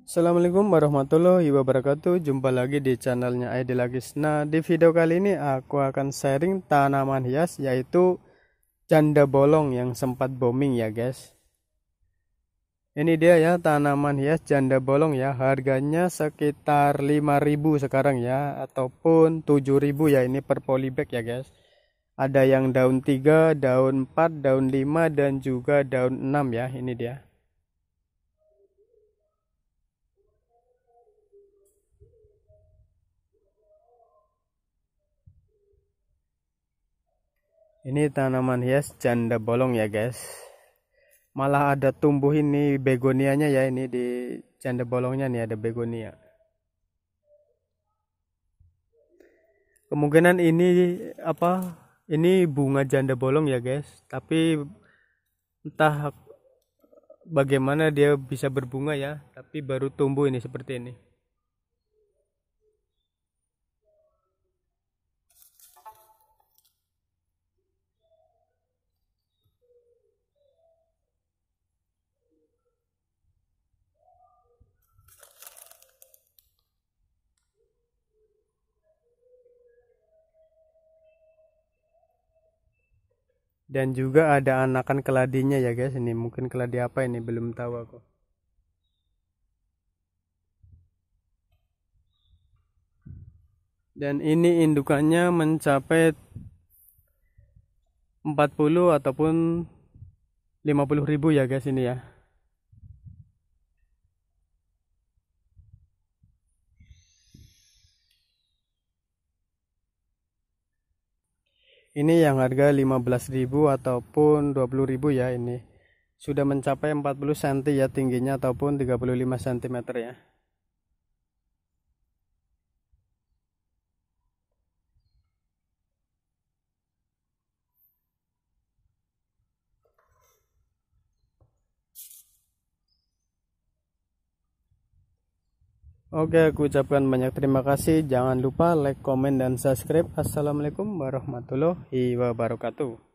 Assalamualaikum warahmatullahi wabarakatuh Jumpa lagi di channelnya Aidil Lagis. Nah di video kali ini aku akan sharing tanaman hias yaitu Janda bolong yang sempat booming ya guys Ini dia ya tanaman hias janda bolong ya Harganya sekitar 5000 sekarang ya Ataupun 7000 ya ini per polybag ya guys Ada yang daun 3, daun 4, daun 5 dan juga daun 6 ya ini dia Ini tanaman hias janda bolong ya guys. Malah ada tumbuh ini begonianya ya ini di janda bolongnya nih ada begonia. Kemungkinan ini apa? Ini bunga janda bolong ya guys. Tapi entah bagaimana dia bisa berbunga ya. Tapi baru tumbuh ini seperti ini. dan juga ada anakan keladinya ya guys ini mungkin keladi apa ini belum tahu aku dan ini indukannya mencapai 40 ataupun 50 ribu ya guys ini ya ini yang harga 15.000 ataupun 20.000 ya ini sudah mencapai 40 cm ya tingginya ataupun 35 cm ya Oke, aku ucapkan banyak terima kasih. Jangan lupa like, komen, dan subscribe. Assalamualaikum warahmatullahi wabarakatuh.